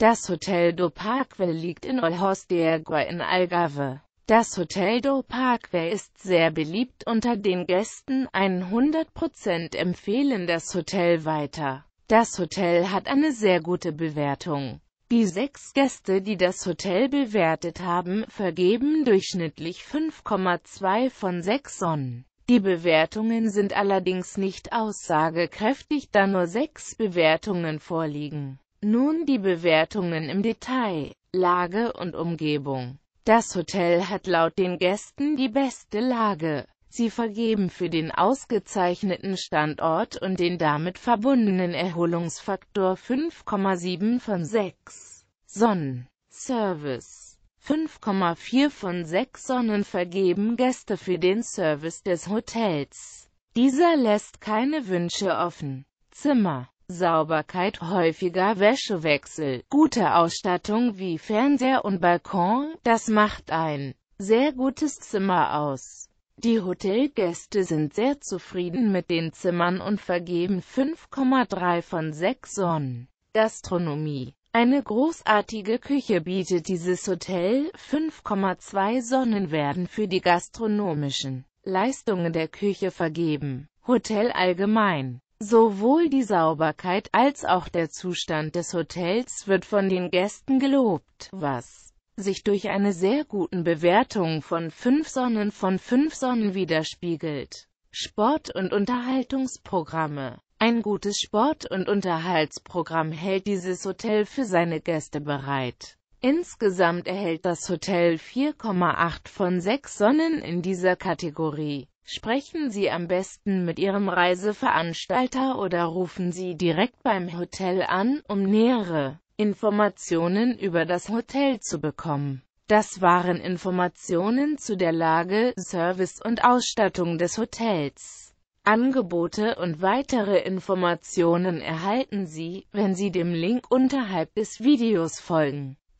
Das Hotel do Parkway liegt in Olhos de Agua in Algarve. Das Hotel do Parkway ist sehr beliebt unter den Gästen, 100% empfehlen das Hotel weiter. Das Hotel hat eine sehr gute Bewertung. Die sechs Gäste, die das Hotel bewertet haben, vergeben durchschnittlich 5,2 von 6 Sonnen. Die Bewertungen sind allerdings nicht aussagekräftig, da nur sechs Bewertungen vorliegen. Nun die Bewertungen im Detail, Lage und Umgebung. Das Hotel hat laut den Gästen die beste Lage. Sie vergeben für den ausgezeichneten Standort und den damit verbundenen Erholungsfaktor 5,7 von 6 Sonnen. Service 5,4 von 6 Sonnen vergeben Gäste für den Service des Hotels. Dieser lässt keine Wünsche offen. Zimmer Sauberkeit, häufiger Wäschewechsel, gute Ausstattung wie Fernseher und Balkon, das macht ein sehr gutes Zimmer aus. Die Hotelgäste sind sehr zufrieden mit den Zimmern und vergeben 5,3 von 6 Sonnen. Gastronomie eine großartige Küche bietet dieses Hotel, 5,2 Sonnen werden für die gastronomischen Leistungen der Küche vergeben. Hotel allgemein Sowohl die Sauberkeit als auch der Zustand des Hotels wird von den Gästen gelobt, was sich durch eine sehr guten Bewertung von 5 Sonnen von 5 Sonnen widerspiegelt. Sport- und Unterhaltungsprogramme Ein gutes Sport- und Unterhaltsprogramm hält dieses Hotel für seine Gäste bereit. Insgesamt erhält das Hotel 4,8 von 6 Sonnen in dieser Kategorie. Sprechen Sie am besten mit Ihrem Reiseveranstalter oder rufen Sie direkt beim Hotel an, um nähere Informationen über das Hotel zu bekommen. Das waren Informationen zu der Lage, Service und Ausstattung des Hotels. Angebote und weitere Informationen erhalten Sie, wenn Sie dem Link unterhalb des Videos folgen.